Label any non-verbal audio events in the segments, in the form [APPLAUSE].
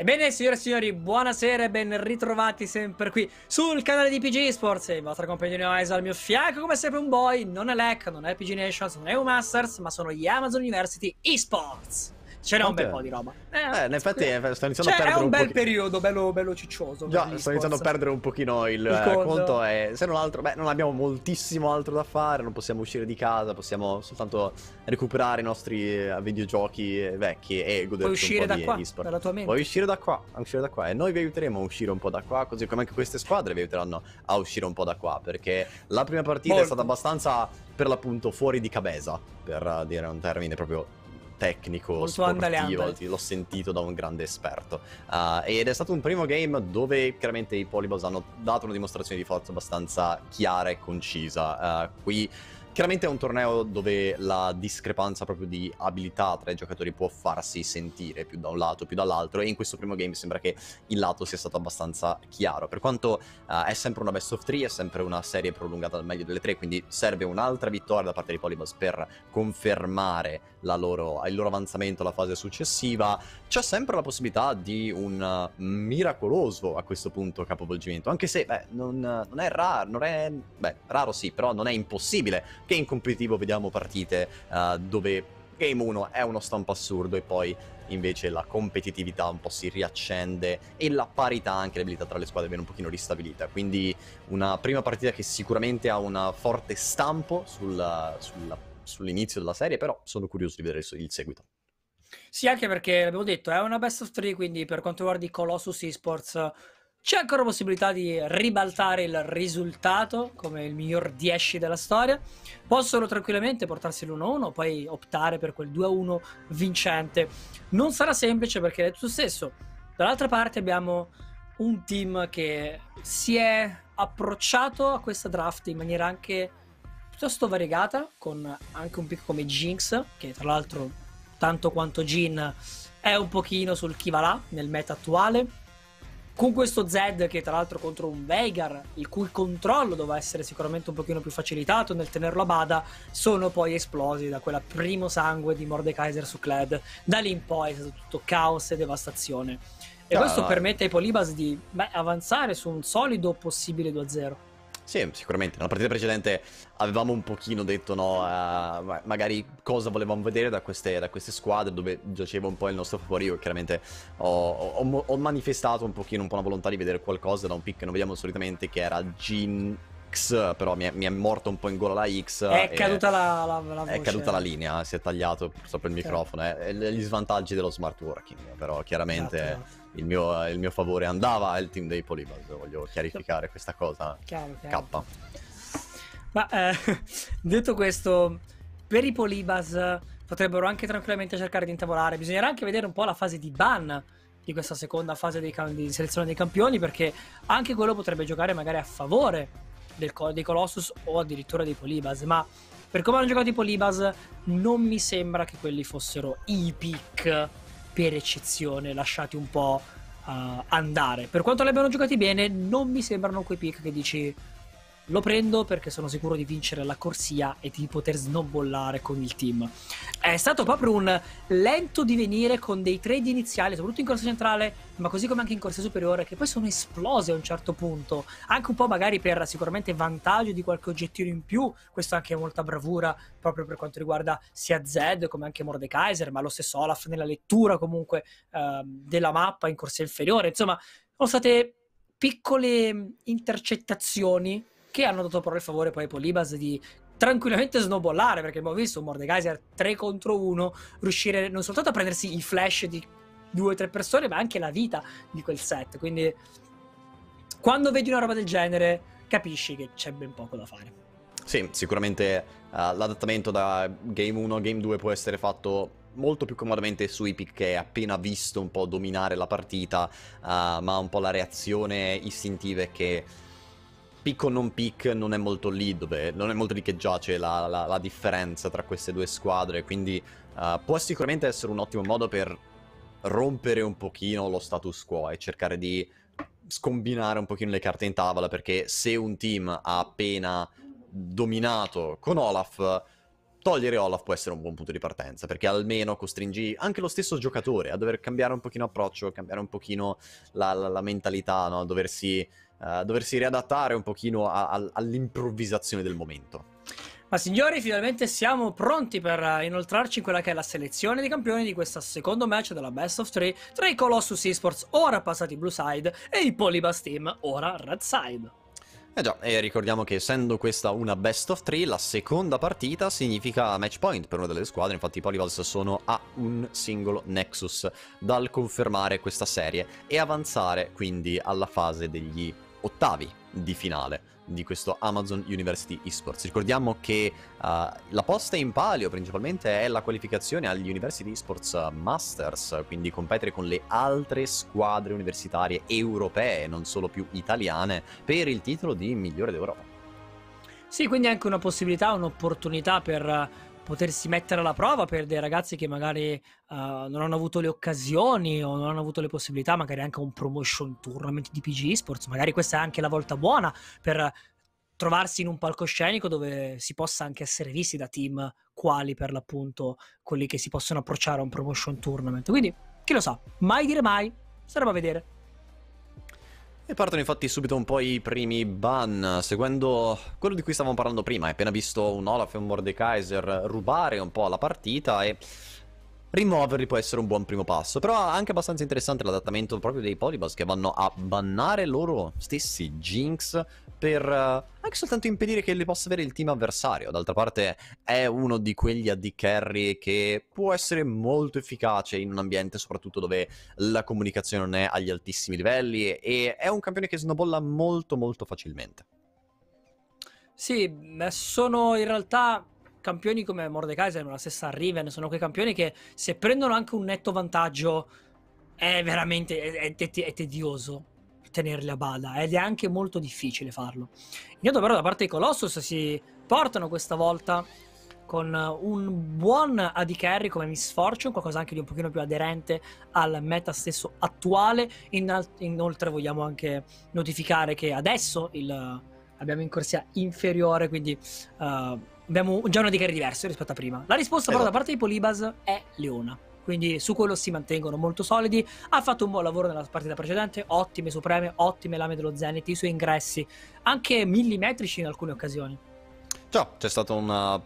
Ebbene signore e signori, buonasera e ben ritrovati sempre qui sul canale di PG Sports il vostro compagno di Eyes al mio fianco come sempre un boy, non è LEC, non è PG Nations, non è U-Masters, ma sono gli Amazon University eSports. Ce n'è un bel po' di roba. Eh, eh in effetti eh, sto iniziando a cioè, perdere un È un bel pochino. periodo, bello, bello ciccioso. Già, sto iniziando a perdere un pochino il, il eh, conto e se non altro, beh, non abbiamo moltissimo altro da fare, non possiamo uscire di casa, possiamo soltanto recuperare i nostri eh, videogiochi vecchi e goderci Puoi uscire da qua, e dalla tua mente. Puoi uscire da qua, uscire da qua e noi vi aiuteremo a uscire un po' da qua, così come anche queste squadre vi aiuteranno a uscire un po' da qua, perché la prima partita Molto. è stata abbastanza per l'appunto fuori di cabeza, per dire un termine proprio tecnico, sportivo, l'ho sentito da un grande esperto. Uh, ed è stato un primo game dove chiaramente i Polyballs hanno dato una dimostrazione di forza abbastanza chiara e concisa. Uh, qui chiaramente è un torneo dove la discrepanza proprio di abilità tra i giocatori può farsi sentire più da un lato più dall'altro e in questo primo game sembra che il lato sia stato abbastanza chiaro per quanto uh, è sempre una best of three, è sempre una serie prolungata al meglio delle tre quindi serve un'altra vittoria da parte di Polybus per confermare loro, il loro avanzamento alla fase successiva, c'è sempre la possibilità di un uh, miracoloso a questo punto capovolgimento, anche se beh, non, non, è raro, non è, beh, raro sì, però non è impossibile che in competitivo vediamo partite uh, dove Game 1 è uno stampo assurdo e poi invece la competitività un po' si riaccende e la parità anche l'abilità tra le squadre viene un pochino ristabilita. Quindi una prima partita che sicuramente ha un forte stampo uh, sulla, sulla sull'inizio della serie, però sono curioso di vedere il seguito. Sì, anche perché l'abbiamo detto, è una best of three, quindi per quanto riguarda i Colossus Esports c'è ancora possibilità di ribaltare il risultato come il miglior 10 della storia. Possono tranquillamente portarsi l'1-1, poi optare per quel 2-1 vincente. Non sarà semplice perché è tu stesso. Dall'altra parte abbiamo un team che si è approcciato a questa draft in maniera anche piuttosto variegata, con anche un pick come Jinx, che tra l'altro, tanto quanto Jin, è un pochino sul chi va là nel meta attuale. Con questo Zed, che tra l'altro contro un Veigar, il cui controllo doveva essere sicuramente un pochino più facilitato nel tenerlo a bada, sono poi esplosi da quella primo sangue di Mordekaiser su Clad. Da lì in poi è stato tutto caos e devastazione. E ah, questo permette ai Polibas di beh, avanzare su un solido possibile 2-0. Sì, sicuramente. Nella partita precedente avevamo un pochino detto, no, uh, magari cosa volevamo vedere da queste, da queste, squadre dove giaceva un po' il nostro favore. Io chiaramente ho, ho, ho, manifestato un pochino un po' la volontà di vedere qualcosa da un pick che non vediamo solitamente, che era Gin X, però mi è, mi è morto un po' in gola la X. È caduta la, la, la È caduta la linea, si è tagliato sopra il microfono. Eh. Gli svantaggi dello smart working, però chiaramente... Esatto, esatto il mio, il mio favore andava al team dei Polybug, voglio chiarificare questa cosa. Chiaro, chiaro. K. Ma eh, [LAUGHS] detto questo, per i Polybus potrebbero anche tranquillamente cercare di intavolare. Bisognerà anche vedere un po' la fase di ban di questa seconda fase di, di selezione dei campioni, perché anche quello potrebbe giocare magari a favore del, dei Colossus o addirittura dei Polybus. Ma per come hanno giocato i Polybus, non mi sembra che quelli fossero i pick per eccezione lasciati un po' uh, andare. Per quanto li abbiano giocati bene, non mi sembrano quei pick che dici lo prendo perché sono sicuro di vincere la corsia e di poter snowballare con il team. È stato proprio un lento divenire con dei trade iniziali, soprattutto in corsa centrale, ma così come anche in corsa superiore, che poi sono esplose a un certo punto, anche un po' magari per sicuramente vantaggio di qualche oggettino in più, questo anche è molta bravura proprio per quanto riguarda sia Zed come anche Mordekaiser, ma lo stesso Olaf nella lettura comunque eh, della mappa in corsa inferiore, insomma, sono state piccole intercettazioni che hanno dato però il favore poi ai Polibas di tranquillamente snowballare, perché abbiamo visto un Mordekaiser 3 contro 1 riuscire non soltanto a prendersi i flash di due o tre persone, ma anche la vita di quel set. Quindi quando vedi una roba del genere capisci che c'è ben poco da fare. Sì, sicuramente uh, l'adattamento da game 1 a game 2 può essere fatto molto più comodamente su Epic che è appena visto un po' dominare la partita, uh, ma un po' la reazione istintiva che pick o non pick non è molto lì dove, non è molto lì che giace la, la, la differenza tra queste due squadre, quindi uh, può sicuramente essere un ottimo modo per rompere un pochino lo status quo e cercare di scombinare un pochino le carte in tavola perché se un team ha appena dominato con Olaf togliere Olaf può essere un buon punto di partenza, perché almeno costringi anche lo stesso giocatore a dover cambiare un pochino approccio, cambiare un pochino la, la, la mentalità, no? a doversi doversi riadattare un pochino a, a, all'improvvisazione del momento. Ma signori, finalmente siamo pronti per inoltrarci in quella che è la selezione di campioni di questo secondo match della Best of Three tra i Colossus Esports, ora passati Blue Side, e i Polybus Team, ora Red Side. Eh già, e ricordiamo che essendo questa una best of three, la seconda partita significa match point per una delle squadre, infatti i Polivals sono a un singolo Nexus dal confermare questa serie e avanzare quindi alla fase degli ottavi di finale di questo Amazon University Esports. Ricordiamo che uh, la posta in palio principalmente è la qualificazione agli University Esports eh, Masters, quindi competere con le altre squadre universitarie europee, non solo più italiane, per il titolo di migliore d'Europa. Sì, quindi anche una possibilità, un'opportunità per potersi mettere alla prova per dei ragazzi che magari uh, non hanno avuto le occasioni o non hanno avuto le possibilità, magari anche un promotion tournament di PG Esports, magari questa è anche la volta buona per trovarsi in un palcoscenico dove si possa anche essere visti da team quali per l'appunto quelli che si possono approcciare a un promotion tournament. Quindi, chi lo sa, mai dire mai, saremo a vedere. E partono infatti subito un po' i primi ban, seguendo quello di cui stavamo parlando prima. Hai appena visto un Olaf e un Mordekaiser rubare un po' la partita e... Rimuoverli può essere un buon primo passo, però anche abbastanza interessante l'adattamento proprio dei Polybus che vanno a bannare loro stessi Jinx per uh, anche soltanto impedire che le possa avere il team avversario. D'altra parte è uno di quegli AD carry che può essere molto efficace in un ambiente soprattutto dove la comunicazione non è agli altissimi livelli e è un campione che snowballa molto molto facilmente. Sì, sono in realtà campioni come Mordekaiser, ma la stessa Riven, sono quei campioni che se prendono anche un netto vantaggio è veramente è, è, è tedioso tenerli a bada eh, ed è anche molto difficile farlo. Ignoto però da parte di Colossus si portano questa volta con un buon AD carry come Miss Fortune, qualcosa anche di un pochino più aderente al meta stesso attuale. inoltre vogliamo anche notificare che adesso il, abbiamo in corsia inferiore, quindi uh, abbiamo già un AD carry diverso rispetto a prima. La risposta però da esatto. parte di Polibas è Leona quindi su quello si mantengono molto solidi. Ha fatto un buon lavoro nella partita precedente, ottime supreme, ottime lame dello Zenit, i suoi ingressi, anche millimetrici in alcune occasioni. Ciao, c'è stata una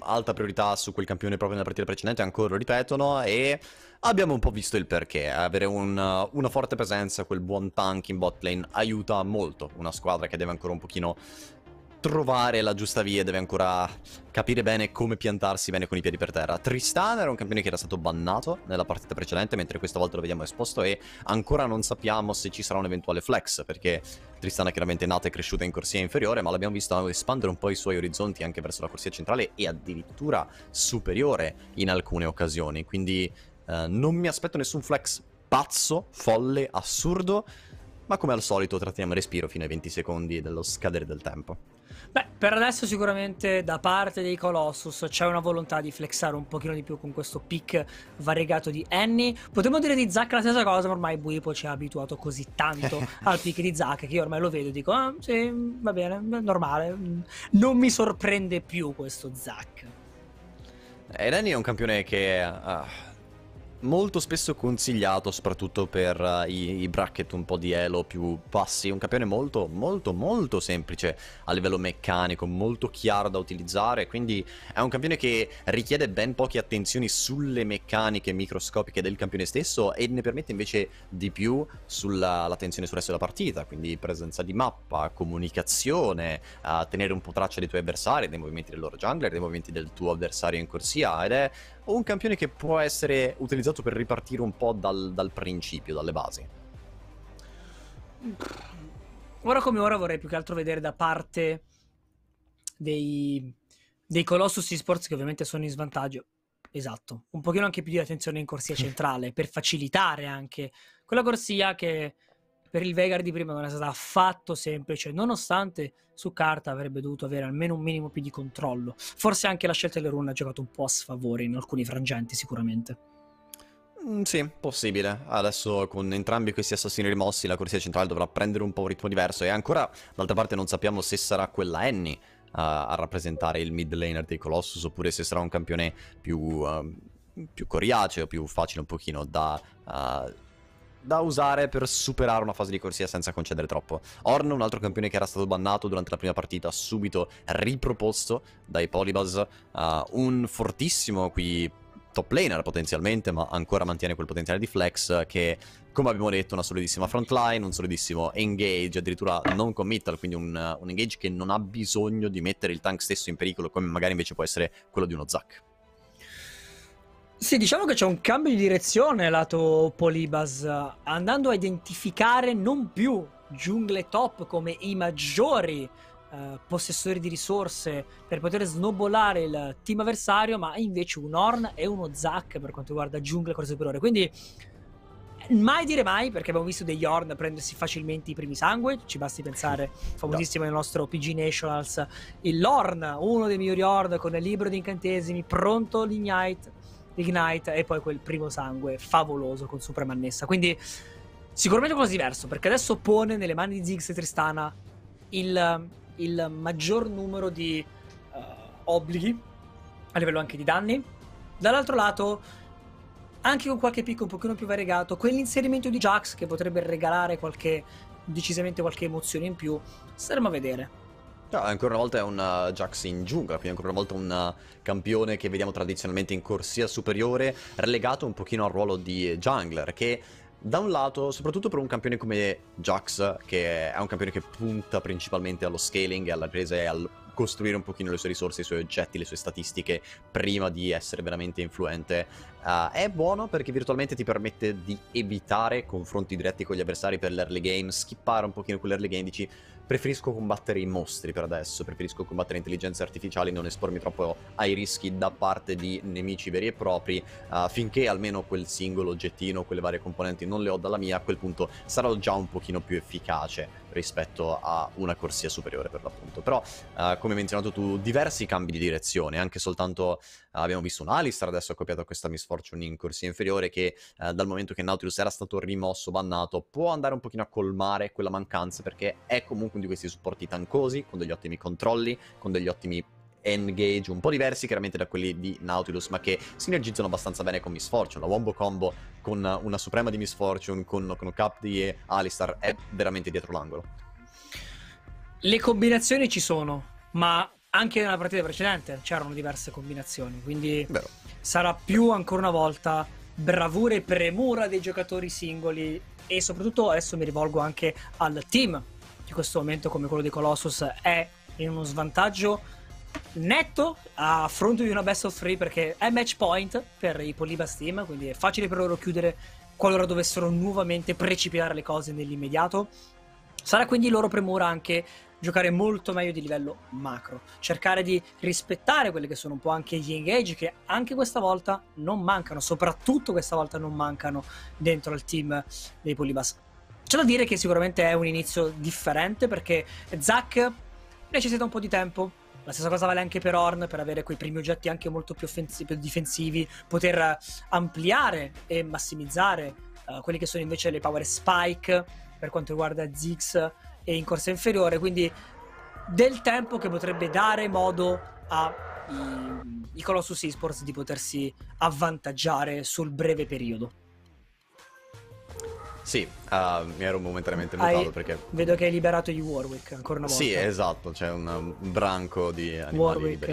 alta priorità su quel campione proprio nella partita precedente, ancora lo ripetono, e abbiamo un po' visto il perché. Avere un, una forte presenza, quel buon tank in bot lane, aiuta molto una squadra che deve ancora un pochino trovare la giusta via, deve ancora capire bene come piantarsi bene con i piedi per terra. Tristan era un campione che era stato bannato nella partita precedente, mentre questa volta lo vediamo esposto e ancora non sappiamo se ci sarà un eventuale flex, perché Tristan è chiaramente nata e cresciuta in corsia inferiore, ma l'abbiamo visto espandere un po' i suoi orizzonti anche verso la corsia centrale e addirittura superiore in alcune occasioni, quindi eh, non mi aspetto nessun flex pazzo, folle, assurdo, ma come al solito tratteniamo il respiro fino ai 20 secondi dello scadere del tempo. Beh, per adesso sicuramente da parte dei Colossus c'è una volontà di flexare un pochino di più con questo pick variegato di Annie. Potremmo dire di Zack la stessa cosa, ma ormai Buipo ci ha abituato così tanto [LAUGHS] al pick di Zack che io ormai lo vedo e dico, ah, sì, va bene, normale. Non mi sorprende più questo Zack. Eh, Annie è un campione che... Uh molto spesso consigliato soprattutto per uh, i, i, bracket un po' di elo più bassi, un campione molto molto molto semplice a livello meccanico, molto chiaro da utilizzare, quindi è un campione che richiede ben poche attenzioni sulle meccaniche microscopiche del campione stesso e ne permette invece di più sull'attenzione sul resto della partita, quindi presenza di mappa, comunicazione, uh, tenere un po' traccia dei tuoi avversari, dei movimenti del loro jungler, dei movimenti del tuo avversario in corsia ed è o un campione che può essere utilizzato per ripartire un po' dal, dal principio, dalle basi? Ora come ora vorrei più che altro vedere da parte dei, dei Colossus Esports che ovviamente sono in svantaggio. Esatto, un pochino anche più di attenzione in corsia [LAUGHS] centrale per facilitare anche quella corsia che per il Vegar di prima non è stata affatto semplice, nonostante su carta avrebbe dovuto avere almeno un minimo più di controllo. Forse anche la scelta delle rune ha giocato un po' a sfavore in alcuni frangenti, sicuramente. Mm, sì, possibile. Adesso con entrambi questi assassini rimossi la corsia centrale dovrà prendere un po' un ritmo diverso e ancora, d'altra parte, non sappiamo se sarà quella Annie uh, a rappresentare il mid laner dei Colossus oppure se sarà un campione più, uh, più coriaceo, più facile un pochino da... Uh, da usare per superare una fase di corsia senza concedere troppo. Orn, un altro campione che era stato bannato durante la prima partita, subito riproposto dai Polybuzz, uh, eh, un fortissimo qui top laner potenzialmente, ma ancora mantiene quel potenziale di flex che, come abbiamo detto, una solidissima frontline, un solidissimo engage, addirittura non committal, quindi un, un engage che non ha bisogno di mettere il tank stesso in pericolo, come magari invece può essere quello di uno Zac. Sì, diciamo che c'è un cambio di direzione lato Polibas, andando a identificare non più giungle top come i maggiori eh, possessori di risorse per poter snobolare il team avversario, ma invece un Horn e uno Zack per quanto riguarda giungle cosa superiore. Quindi mai dire mai, perché abbiamo visto degli Horn prendersi facilmente i primi sangue. Ci basti pensare, [LAUGHS] famosissimo no. nel nostro PG Nationals, il Lorn, uno dei migliori Horn con il libro di incantesimi, pronto l'Ignite, Ignite e poi quel primo sangue favoloso con Suprema annessa. Quindi sicuramente qualcosa di diverso, perché adesso pone nelle mani di Ziggs e Tristana il, il maggior numero di uh, obblighi a livello anche di danni. Dall'altro lato, anche con qualche picco un pochino più variegato, quell'inserimento di Jax che potrebbe regalare qualche, decisamente qualche emozione in più, staremo a vedere. Ah, ancora una volta è un eh, Jax in giungla, quindi ancora una volta un eh, campione che vediamo tradizionalmente in corsia superiore, relegato un pochino al ruolo di jungler, che da un lato, soprattutto per un campione come Jax, che è un campione che punta principalmente allo scaling, e alla presa e al costruire un pochino le sue risorse, i suoi oggetti, le sue statistiche prima di essere veramente influente. Uh, è buono perché virtualmente ti permette di evitare confronti diretti con gli avversari per l'early game, skippare un pochino quell'early game, dici preferisco combattere i mostri per adesso, preferisco combattere intelligenze artificiali, non espormi troppo ai rischi da parte di nemici veri e propri, uh, finché almeno quel singolo oggettino, quelle varie componenti non le ho dalla mia, a quel punto sarò già un pochino più efficace rispetto a una corsia superiore per l'appunto. Però, eh, come hai menzionato tu, diversi cambi di direzione, anche soltanto eh, abbiamo visto un Alistar adesso accoppiato a questa misfortune in corsia inferiore che eh, dal momento che Nautilus era stato rimosso, bannato, può andare un pochino a colmare quella mancanza perché è comunque uno di questi supporti tancosi, con degli ottimi controlli, con degli ottimi engage un po' diversi chiaramente da quelli di Nautilus, ma che sinergizzano abbastanza bene con Miss Fortune. La Wombo Combo con una Suprema di Miss Fortune, con, con Cap di Alistar è veramente dietro l'angolo. Le combinazioni ci sono, ma anche nella partita precedente c'erano diverse combinazioni, quindi Vero. sarà più ancora una volta bravura e premura dei giocatori singoli e soprattutto adesso mi rivolgo anche al team che in questo momento come quello di Colossus è in uno svantaggio netto a fronte di una best of three perché è match point per i Polybas team, quindi è facile per loro chiudere qualora dovessero nuovamente precipitare le cose nell'immediato. Sarà quindi loro premura anche giocare molto meglio di livello macro, cercare di rispettare quelli che sono un po' anche gli engage che anche questa volta non mancano, soprattutto questa volta non mancano dentro al team dei Polybas. C'è da dire che sicuramente è un inizio differente perché Zack necessita un po' di tempo la stessa cosa vale anche per Horn per avere quei primi oggetti anche molto più, offensi- più difensivi, poter eh, ampliare e massimizzare uh, quelli che sono invece le power spike per quanto riguarda Ziggs e in corsa inferiore, quindi del tempo che potrebbe dare modo ai Colossus Esports di potersi avvantaggiare sul breve periodo. Sì, uh, mi ero momentaneamente mutato hai... perché... Vedo che hai liberato gli Warwick ancora una volta. Sì, esatto, c'è un, branco di animali Warwick...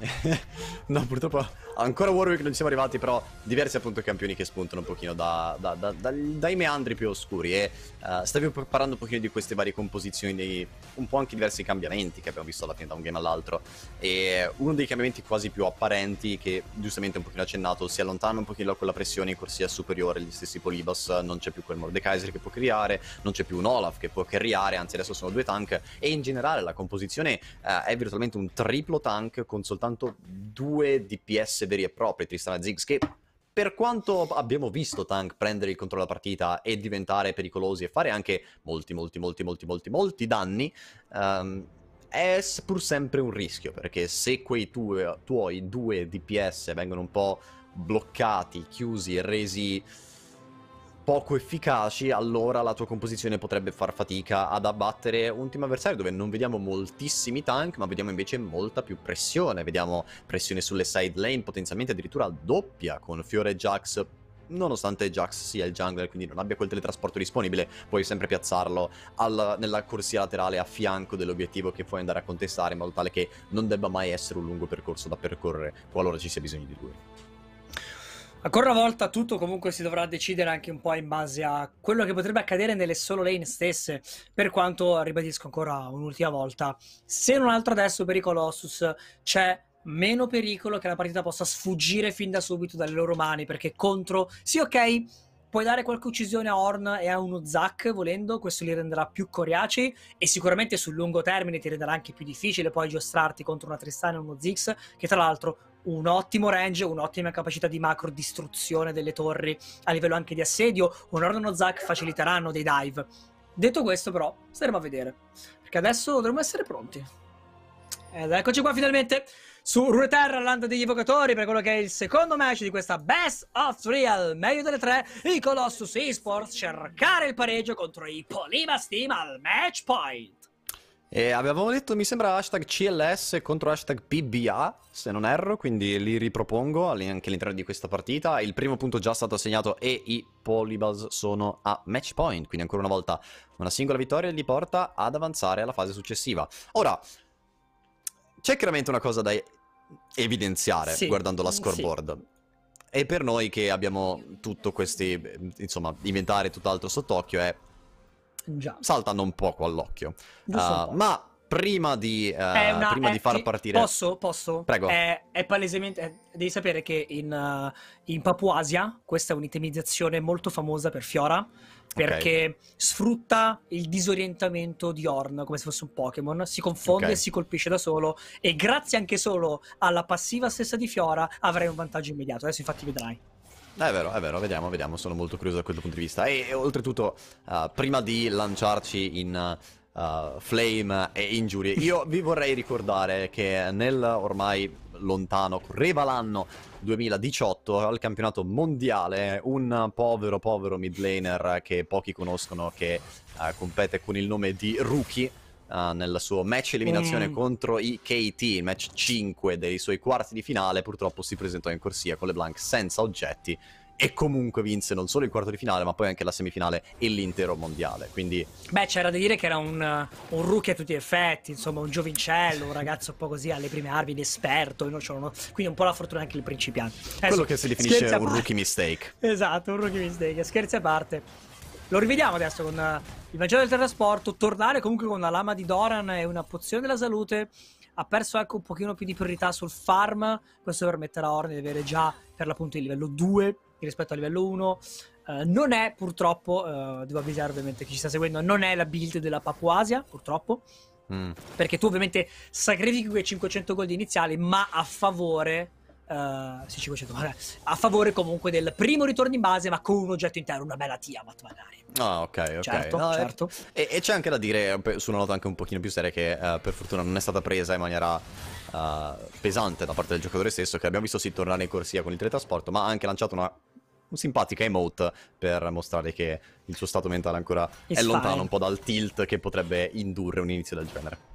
Uh... [LAUGHS] no, purtroppo Ancora Warwick non ci siamo arrivati, però diversi appunto campioni che spuntano un pochino da, da, da, dai meandri più oscuri. E uh, stavi parlando un pochino di queste varie composizioni, dei, un po' anche diversi cambiamenti che abbiamo visto alla fine da un game all'altro. E uno dei cambiamenti quasi più apparenti, che giustamente un pochino accennato, si allontana un pochino da quella pressione in corsia superiore, gli stessi Polibos, non c'è più quel Mordekaiser che può criare, non c'è più un Olaf che può carriare, anzi adesso sono due tank. E in generale la composizione uh, è virtualmente un triplo tank con soltanto due DPS scuderie proprie Tristana Ziggs che per quanto abbiamo visto Tank prendere il controllo della partita e diventare pericolosi e fare anche molti, molti, molti, molti, molti, molti danni, um, è pur sempre un rischio, perché se quei tue, tuoi due DPS vengono un po' bloccati, chiusi, e resi poco efficaci, allora la tua composizione potrebbe far fatica ad abbattere un team avversario dove non vediamo moltissimi tank, ma vediamo invece molta più pressione. Vediamo pressione sulle side lane, potenzialmente addirittura doppia con Fiore e Jax nonostante Jax sia il jungler, quindi non abbia quel teletrasporto disponibile, puoi sempre piazzarlo alla, nella corsia laterale a fianco dell'obiettivo che puoi andare a contestare, in modo tale che non debba mai essere un lungo percorso da percorrere qualora ci sia bisogno di lui. Ancora una volta tutto comunque si dovrà decidere anche un po' in base a quello che potrebbe accadere nelle solo lane stesse, per quanto, ribadisco ancora un'ultima volta, se non altro adesso per i Colossus c'è meno pericolo che la partita possa sfuggire fin da subito dalle loro mani, perché contro, sì ok, puoi dare qualche uccisione a Horn e a uno Zack volendo, questo li renderà più coriaci e sicuramente sul lungo termine ti renderà anche più difficile poi giostrarti contro una Tristana e uno Ziggs che tra l'altro un ottimo range, un'ottima capacità di macro distruzione delle torri a livello anche di assedio, un Ordono Zack faciliteranno dei dive. Detto questo però, staremo a vedere, perché adesso dovremmo essere pronti. Ed eccoci qua finalmente su Runeterra, land degli evocatori, per quello che è il secondo match di questa Best of Three, al meglio delle tre, i Colossus Esports cercare il pareggio contro i Polima Steam al match point. E avevamo detto, mi sembra, hashtag CLS contro hashtag PBA, se non erro, quindi li ripropongo anche all'interno di questa partita. Il primo punto già stato assegnato e i Polybuzz sono a match point, quindi ancora una volta una singola vittoria li porta ad avanzare alla fase successiva. Ora, c'è chiaramente una cosa da evidenziare sì, guardando la scoreboard. Sì. E per noi che abbiamo tutto questi, insomma, inventare tutt'altro sott'occhio è Già. saltano un poco all'occhio. Uh, ma prima di, uh, eh, una, eh, prima è, di far partire... Posso? Posso? Prego. È, è palesemente... Devi sapere che in, uh, in Papuasia questa è un'itemizzazione molto famosa per Fiora, perché okay. sfrutta il disorientamento di Orn come se fosse un Pokémon, si confonde okay. e si colpisce da solo e grazie anche solo alla passiva stessa di Fiora avrai un vantaggio immediato. Adesso infatti vedrai. Eh, è vero, è vero, vediamo, vediamo, sono molto curioso da questo punto di vista. E, e oltretutto, uh, prima di lanciarci in uh, flame e ingiurie, io [LAUGHS] vi vorrei ricordare che nel ormai lontano, correva l'anno 2018 al campionato mondiale, un povero, povero mid laner che pochi conoscono, che uh, compete con il nome di Rookie uh, nel suo match eliminazione mm. contro i KT, il match 5 dei suoi quarti di finale, purtroppo si presentò in corsia con le Blank senza oggetti e comunque vinse non solo il quarto di finale, ma poi anche la semifinale e l'intero mondiale. Quindi... Beh, c'era da dire che era un, eh, un rookie a tutti gli effetti, insomma, un giovincello, un ragazzo un po' così alle prime armi, inesperto. No? Cioè, uno... Quindi un po' la fortuna anche il principiante. Adesso, Quello eh, che si definisce un rookie mistake. [LAUGHS] Esatto, un rookie mistake. Scherzi a parte. Lo rivediamo adesso con eh, il Vangelo del Trasporto, tornare comunque con la lama di Doran e una pozione della salute. Ha perso ecco un pochino più di priorità sul farm, questo permetterà a Orne di avere già per l'appunto il livello 2 rispetto al livello 1. Uh, eh, non è purtroppo, uh, devo avvisare ovviamente chi ci sta seguendo, non è la build della Papuasia, purtroppo. Mm. Perché tu ovviamente sacrifichi quei 500 gold iniziali, ma a favore eh, sì, 500, magari, a favore comunque del primo ritorno in base, ma con un oggetto intero, una bella Tiamat magari. Ah, ok, ok. Certo, no, eh, certo. E, e, c'è anche da dire, eh, su una nota anche un pochino più seria, che uh, per fortuna non è stata presa in maniera uh, pesante da parte del giocatore stesso, che abbiamo visto sì tornare in corsia con il teletrasporto, ma ha anche lanciato una un simpatica emote per mostrare che il suo stato mentale ancora It's è lontano fine. un po' dal tilt che potrebbe indurre un inizio del genere.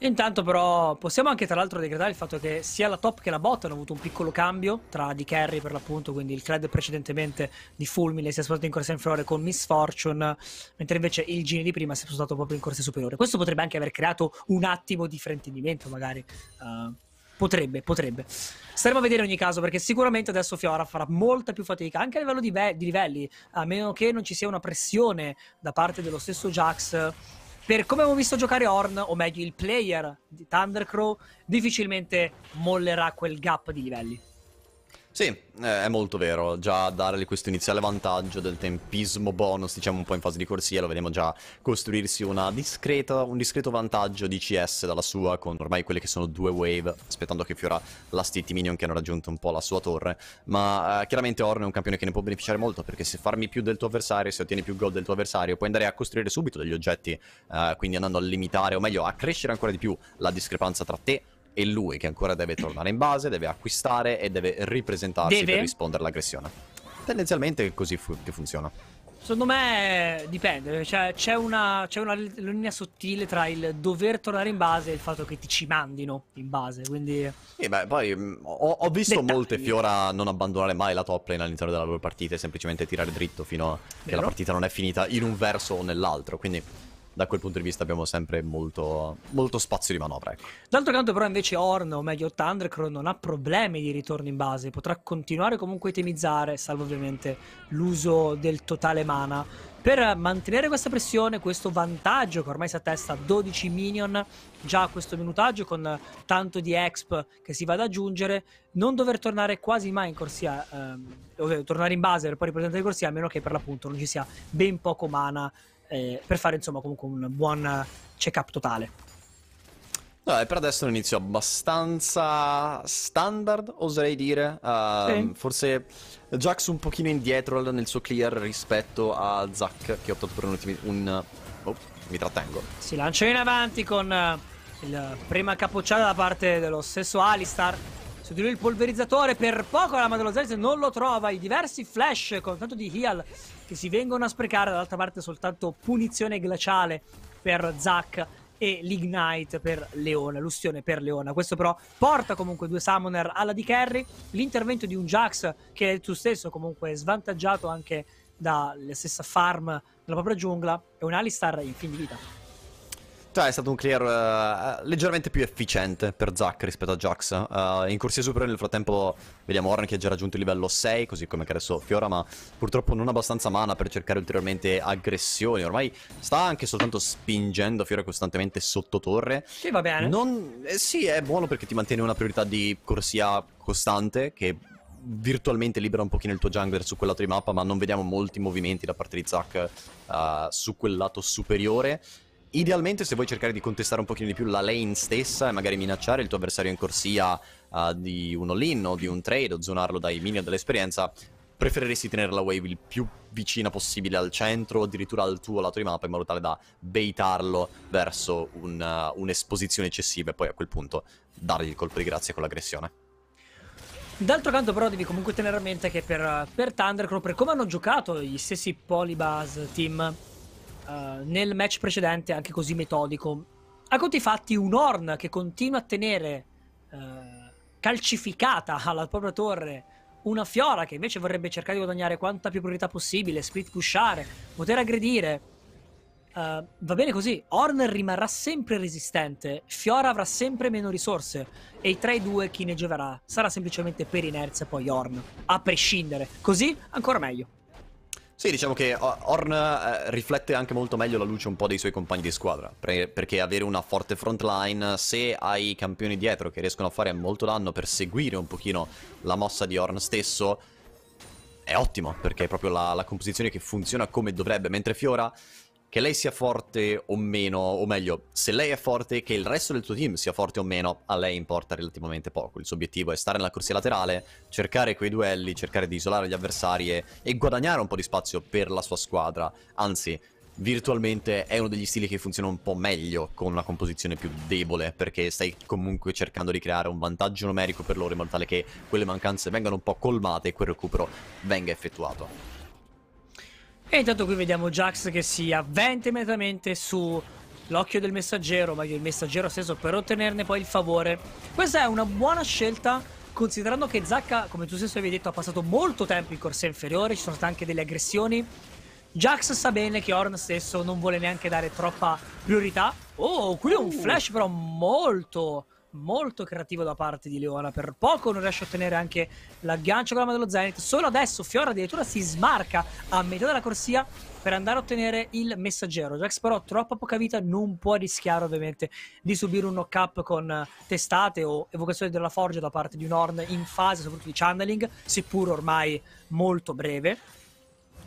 Intanto però possiamo anche tra l'altro degradare il fatto che sia la top che la bot hanno avuto un piccolo cambio tra di carry per l'appunto, quindi il cred precedentemente di Fulmine si è spostato in corsa inferiore con Miss Fortune, mentre invece il Gini di prima si è spostato proprio in corsa superiore. Questo potrebbe anche aver creato un attimo di fraintendimento magari. Uh, potrebbe, potrebbe. Staremo a vedere in ogni caso perché sicuramente adesso Fiora farà molta più fatica anche a livello di, di livelli, a meno che non ci sia una pressione da parte dello stesso Jax per come abbiamo visto giocare Horn, o meglio il player di Thundercrow, difficilmente mollerà quel gap di livelli. Sì, eh, è molto vero, già darle questo iniziale vantaggio del tempismo bonus, diciamo un po' in fase di corsia, lo vediamo già costruirsi una discreta, un discreto vantaggio di CS dalla sua, con ormai quelle che sono due wave, aspettando che fiora Last Hit Minion che hanno raggiunto un po' la sua torre, ma eh, chiaramente Orn è un campione che ne può beneficiare molto, perché se farmi più del tuo avversario, se ottieni più gol del tuo avversario, puoi andare a costruire subito degli oggetti, eh, quindi andando a limitare, o meglio a crescere ancora di più la discrepanza tra te è lui che ancora deve tornare in base, deve acquistare e deve ripresentarsi deve? per rispondere all'aggressione. Tendenzialmente è così fu che funziona. Secondo me eh, dipende, cioè, c'è una, una, linea sottile tra il dover tornare in base e il fatto che ti ci mandino in base, quindi... Sì, beh, poi mm, ho, ho visto Dettagli. molte Fiora non abbandonare mai la top lane all'interno della loro partita e semplicemente tirare dritto fino a Vero? che la partita non è finita in un verso o nell'altro, quindi da quel punto di vista abbiamo sempre molto, molto spazio di manovra. Ecco. D'altro canto però invece Horn, o meglio Thundercrow, non ha problemi di ritorno in base, potrà continuare comunque a itemizzare, salvo ovviamente l'uso del totale mana, per mantenere questa pressione, questo vantaggio che ormai si attesta a 12 minion già a questo minutaggio con tanto di exp che si va ad aggiungere, non dover tornare quasi mai in corsia, ehm, eh, tornare in base per poi ripresentare in corsia, a meno che per l'appunto non ci sia ben poco mana eh, per fare insomma comunque un buon check up totale. No, per adesso è un inizio abbastanza standard, oserei dire. Uh, ehm, okay. Forse Jax un pochino indietro nel suo clear rispetto a Zack, che ha optato per un, un... Oh, mi trattengo. Si lancia in avanti con eh, la prima capocciata da parte dello stesso Alistar. Su di lui il polverizzatore, per poco la mano dello Zeris non lo trova. I diversi flash con tanto di heal che si vengono a sprecare, dall'altra parte soltanto punizione glaciale per Zack e l'Ignite per Leona, l'ustione per Leona. Questo però porta comunque due Summoner alla di carry, l'intervento di un Jax che è tu stesso comunque svantaggiato anche dalla stessa farm della propria giungla e un Alistar in fin di vita. Cioè, è stato un clear uh, leggermente più efficiente per Zack rispetto a Jax. Uh, eh, in corsia superiore nel frattempo vediamo Warren che ha già raggiunto il livello 6, così come che adesso Fiora, ma purtroppo non abbastanza mana per cercare ulteriormente aggressioni. Ormai sta anche soltanto spingendo Fiora costantemente sotto torre. Sì, va bene. Non... Eh, sì, è buono perché ti mantiene una priorità di corsia costante che virtualmente libera un pochino il tuo jungler su quel lato di mappa, ma non vediamo molti movimenti da parte di Zack uh, su quel lato superiore. Idealmente se vuoi cercare di contestare un pochino di più la lane stessa e magari minacciare il tuo avversario in corsia uh, di un all-in o di un trade o zonarlo dai minion dell'esperienza, preferiresti tenere la wave il più vicina possibile al centro, addirittura al tuo lato di mappa, in modo tale da baitarlo verso eh, un'esposizione eccessiva e poi a quel punto dargli il colpo di grazia con l'aggressione. D'altro canto però devi comunque tenere a mente che per, per Thundercrow, per come hanno giocato gli stessi Polybuzz team, uh, nel match precedente, anche così metodico. A conti fatti, un Horn che continua a tenere uh, calcificata alla propria torre una Fiora che invece vorrebbe cercare di guadagnare quanta più priorità possibile, split pushare, poter aggredire. Uh, va bene così, Horn rimarrà sempre resistente, Fiora avrà sempre meno risorse e tra i due chi ne gioverà sarà semplicemente per inerzia poi Horn, a prescindere, così ancora meglio. Sì, diciamo che Horn eh, riflette anche molto meglio la luce un po' dei suoi compagni di squadra, pre- perché avere una forte frontline, se hai campioni dietro che riescono a fare molto danno per seguire un pochino la mossa di Horn stesso, è ottimo, perché è proprio la, la composizione che funziona come dovrebbe, mentre Fiora che lei sia forte o meno, o meglio, se lei è forte, che il resto del tuo team sia forte o meno, a lei importa relativamente poco. Il suo obiettivo è stare nella corsia laterale, cercare quei duelli, cercare di isolare gli avversari e, guadagnare un po' di spazio per la sua squadra. Anzi, virtualmente è uno degli stili che funziona un po' meglio con una composizione più debole perché stai comunque cercando di creare un vantaggio numerico per loro in modo tale che quelle mancanze vengano un po' colmate e quel recupero venga effettuato. E intanto qui vediamo Jax che si avventa immediatamente su l'occhio del messaggero, ma il messaggero stesso per ottenerne poi il favore. Questa è una buona scelta considerando che Zacca, come tu stesso avevi detto, ha passato molto tempo in corsia inferiore, ci sono state anche delle aggressioni. Jax sa bene che Orn stesso non vuole neanche dare troppa priorità. Oh, qui è un uh. flash però molto molto creativo da parte di Leona. Per poco non riesce a ottenere anche l'aggancio con la mano dello Zenith. Solo adesso Fiora addirittura si smarca a metà della corsia per andare a ottenere il messaggero. Jax però troppa poca vita non può rischiare ovviamente di subire un knock-up con testate o evocazioni della forgia da parte di un Horn in fase soprattutto di channeling, seppur ormai molto breve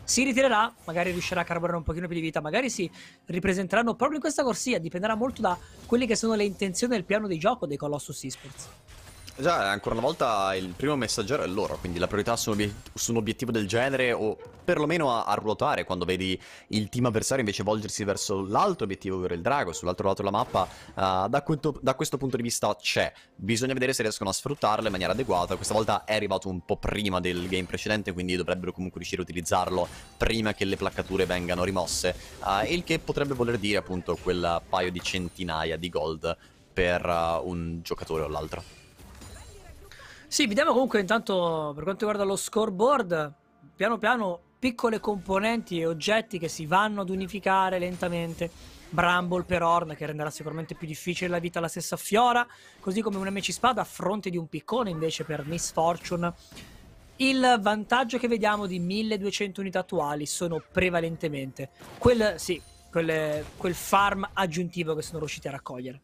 si ritirerà, magari riuscirà a carburare un pochino più di vita, magari si ripresenteranno proprio in questa corsia, dipenderà molto da quelle che sono le intenzioni del piano di gioco dei Colossus Esports. Già, ancora una volta il primo messaggero è loro, quindi la priorità su un, su un obiettivo del genere o perlomeno a, a, ruotare quando vedi il team avversario invece volgersi verso l'altro obiettivo, ovvero il drago, sull'altro lato della mappa, uh, da, quinto, da, questo punto di vista c'è. Bisogna vedere se riescono a sfruttarlo in maniera adeguata, questa volta è arrivato un po' prima del game precedente, quindi dovrebbero comunque riuscire a utilizzarlo prima che le placcature vengano rimosse, uh, il che potrebbe voler dire appunto quel paio di centinaia di gold per uh, un giocatore o l'altro. Sì, vediamo comunque intanto per quanto riguarda lo scoreboard, piano piano piccole componenti e oggetti che si vanno ad unificare lentamente. Bramble per Horn che renderà sicuramente più difficile la vita alla stessa Fiora, così come un MC Spada a fronte di un piccone invece per Miss Fortune. Il vantaggio che vediamo di 1200 unità attuali sono prevalentemente quel, sì, quelle, quel farm aggiuntivo che sono riusciti a raccogliere.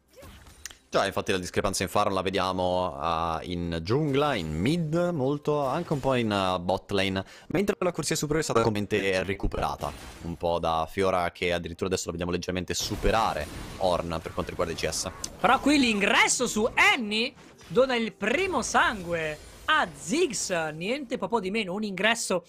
Cioè, infatti la discrepanza in farm la vediamo uh, in giungla, in mid molto, anche un po' in uh, bot lane, mentre la corsia superiore è stata completamente recuperata, un po' da Fiora che addirittura adesso la vediamo leggermente superare Horn per quanto riguarda i CS. Però qui l'ingresso su Annie dona il primo sangue a Ziggs, niente proprio di meno, un ingresso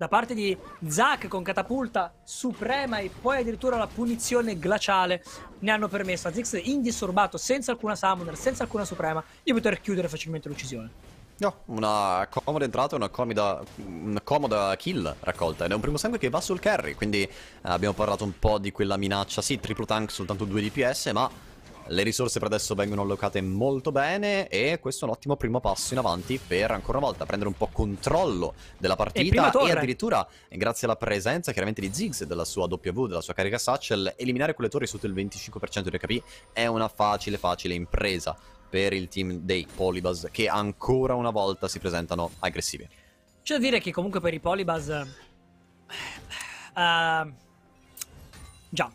da parte di Zack con catapulta suprema e poi addirittura la punizione glaciale ne hanno permesso a Zix indisturbato senza alcuna summoner, senza alcuna suprema di poter chiudere facilmente l'uccisione. No, una comoda entrata e una, una comoda, kill raccolta. Ed è un primo sangue che va sul carry, quindi eh, abbiamo parlato un po' di quella minaccia, sì, triplo tank, soltanto 2 DPS, ma le risorse per adesso vengono allocate molto bene e questo è un ottimo primo passo in avanti per ancora una volta prendere un po' controllo della partita e, e addirittura grazie alla presenza chiaramente di Ziggs e della sua W, della sua carica Satchel, eliminare quelle torri sotto il 25% di HP è una facile facile impresa per il team dei Polybuzz che ancora una volta si presentano aggressivi. C'è da dire che comunque per i Polybuzz... Uh, già,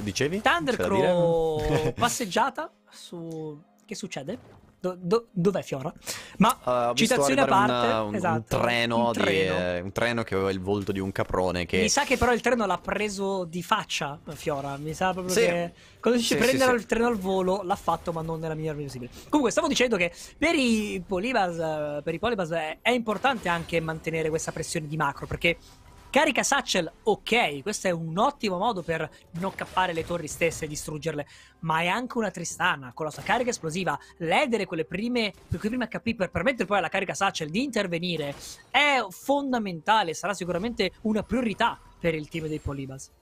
Dicevi? Thundercrow [LAUGHS] passeggiata su... Che succede? Do, do, dov'è Fiora? Ma uh, citazione a parte, una, un, esatto, un, treno un, treno. Di, eh, un, treno che aveva il volto di un caprone. Che... Mi sa che però il treno l'ha preso di faccia Fiora. Mi sa proprio sì. che quando si dice sì, prendere sì, il treno al volo l'ha fatto, ma non nella miglior maniera possibile. Comunque, stavo dicendo che per i Polibas, eh, per i Polybas è, eh, è importante anche mantenere questa pressione di macro perché Carica Satchel, ok, questo è un ottimo modo per non cappare le torri stesse e distruggerle, ma è anche una Tristana, con la sua carica esplosiva, ledere quelle prime, quei primi HP per permettere poi alla carica Satchel di intervenire è fondamentale, sarà sicuramente una priorità per il team dei Polybas.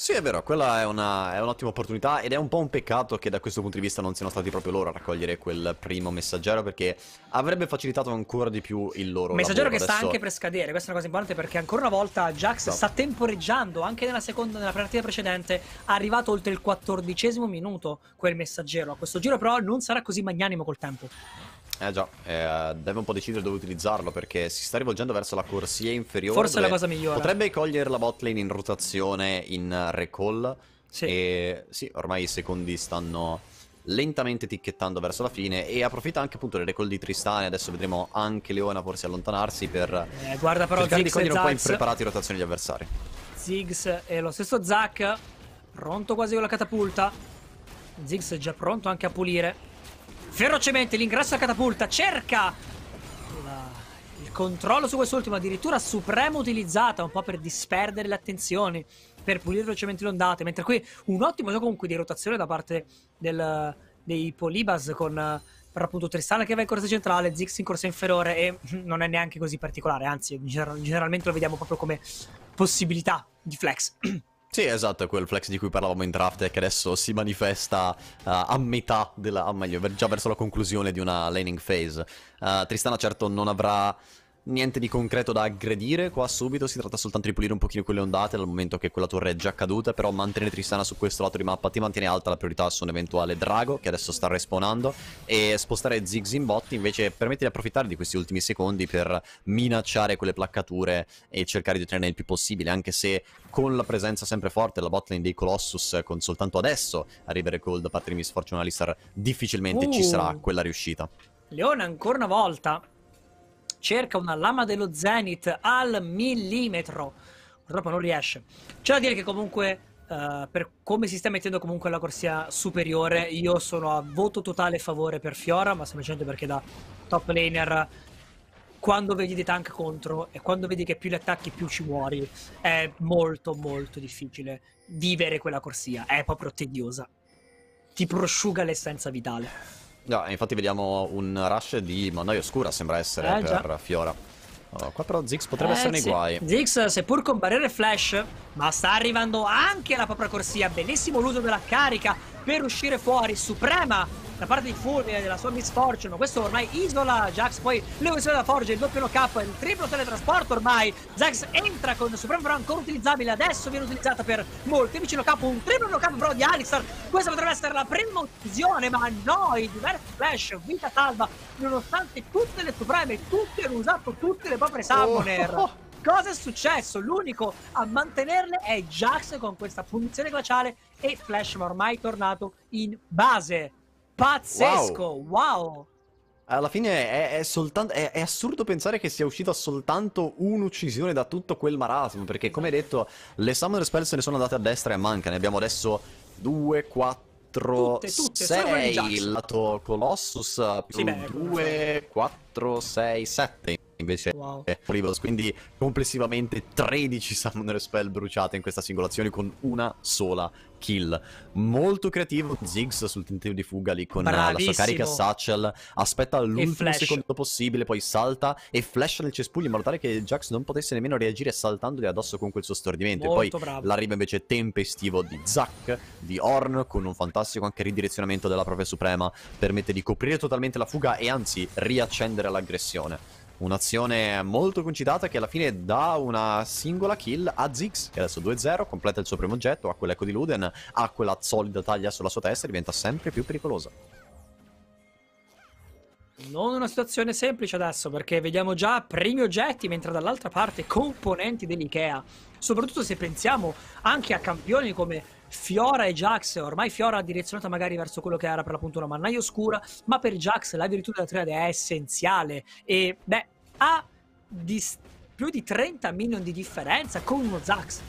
Sì, è vero, quella è, un'ottima opportunità ed è un po' un peccato che da questo punto di vista non siano stati proprio loro a raccogliere quel primo messaggero perché avrebbe facilitato ancora di più il loro Messaggero che Adesso... sta anche per scadere, questa è una cosa importante perché ancora una volta Jax no. Esatto. sta temporeggiando, anche nella seconda, nella partita precedente è arrivato oltre il quattordicesimo minuto quel messaggero. A questo giro però non sarà così magnanimo col tempo. Eh già, eh, deve un po' decidere dove utilizzarlo perché si sta rivolgendo verso la corsia inferiore. Forse è la cosa migliore. Potrebbe cogliere la botlane in rotazione, in recall. Sì. E sì, ormai i secondi stanno lentamente ticchettando verso la fine e approfitta anche appunto del recall di Tristane adesso vedremo anche Leona forse allontanarsi per eh, guarda però cercare Ziggs di cogliere un po' impreparati in rotazione gli avversari Ziggs e lo stesso Zack pronto quasi con la catapulta Ziggs è già pronto anche a pulire ferocemente l'ingresso a catapulta, cerca il controllo su quest'ultimo, addirittura suprema utilizzata, un po' per disperdere le attenzioni, per pulire velocemente le ondate, mentre qui un ottimo gioco comunque di rotazione da parte del, dei Polibas con per appunto Tristana che va in corsa centrale, Zix in corsa inferiore e [CLEARS THROAT] non è neanche così particolare, anzi generalmente lo vediamo proprio come possibilità di flex. [CLEARS THROAT] Sì, esatto, quel flex di cui parlavamo in draft e che adesso si manifesta uh, a metà della, Ah, meglio, già verso la conclusione di una laning phase. Uh, Tristana certo non avrà niente di concreto da aggredire qua subito, si tratta soltanto di pulire un pochino quelle ondate dal momento che quella torre è già caduta, però mantenere Tristana su questo lato di mappa ti mantiene alta la priorità su un eventuale drago che adesso sta respawnando e spostare Ziggs in bot invece permette di approfittare di questi ultimi secondi per minacciare quelle placcature e cercare di ottenere il più possibile, anche se con la presenza sempre forte della botlane dei Colossus con soltanto adesso arrivare Cold da parte di Miss Fortune Alistar difficilmente uh. ci sarà uh. quella riuscita. Leone ancora una volta cerca una lama dello Zenith al millimetro. Purtroppo non riesce. C'è da dire che comunque Uh, per come si sta mettendo comunque la corsia superiore, io sono a voto totale favore per Fiora, ma semplicemente perché da top laner quando vedi dei tank contro e quando vedi che più li attacchi più ci muori, è molto molto difficile vivere quella corsia, è proprio tediosa. Ti prosciuga l'essenza vitale. No, infatti vediamo un rush di Mannoia Oscura, sembra essere eh, per già. Fiora. Allora, oh, qua però Zix potrebbe eh, essere nei sì. guai. Zix, seppur con barriere flash, ma sta arrivando anche la propria corsia. Bellissimo l'uso della carica per uscire fuori. Suprema da parte di Fulmine della sua misfortune. Questo ormai isola Jax, poi l'evoluzione della Forge, il doppio knock-up, il triplo teletrasporto ormai. Jax entra con Supreme Pro ancora utilizzabile, adesso viene utilizzata per molti vicino capo, un triplo knock-up però di Alistar. Questa potrebbe essere la prima uccisione, ma no, i diversi flash, vita salva, nonostante tutte le supreme, tutti hanno usato tutte le proprie summoner. Oh, oh, oh. Cosa è successo? L'unico a mantenerle è Jax con questa punizione glaciale e Flash ma ormai tornato in base. Pazzesco, wow. wow. Alla fine è, è soltanto, è, è, assurdo pensare che sia uscita soltanto un'uccisione da tutto quel marasmo, perché come detto le Summoner Spell se ne sono andate a destra e manca, ne abbiamo adesso 2, 4, 6 lato Colossus più sì, beh, 2, 4, 6, 7 invece wow. quindi complessivamente 13 Summoner Spell bruciate in questa singolazione con una sola kill. Molto creativo Ziggs sul tentativo di fuga lì con Bravissimo. la sua carica Satchel. Aspetta l'ultimo secondo possibile, poi salta e flash nel cespuglio in modo tale che Jax non potesse nemmeno reagire saltandogli addosso con quel suo stordimento. Molto e poi l'arrivo invece tempestivo di Zack, di Horn, con un fantastico anche ridirezionamento della propria suprema. Permette di coprire totalmente la fuga e anzi riaccendere l'aggressione. Un'azione molto concitata che alla fine dà una singola kill a Ziggs, che adesso 2-0, completa il suo primo oggetto, ha quell'eco di Luden, ha quella solida taglia sulla sua testa e diventa sempre più pericolosa non una situazione semplice adesso perché vediamo già primi oggetti mentre dall'altra parte componenti dell'IKEA soprattutto se pensiamo anche a campioni come Fiora e Jax ormai Fiora direzionata magari verso quello che era per l'appunto una mannaia oscura ma per Jax la virtù della triade è essenziale e beh ha di più di 30 minion di differenza con uno Zax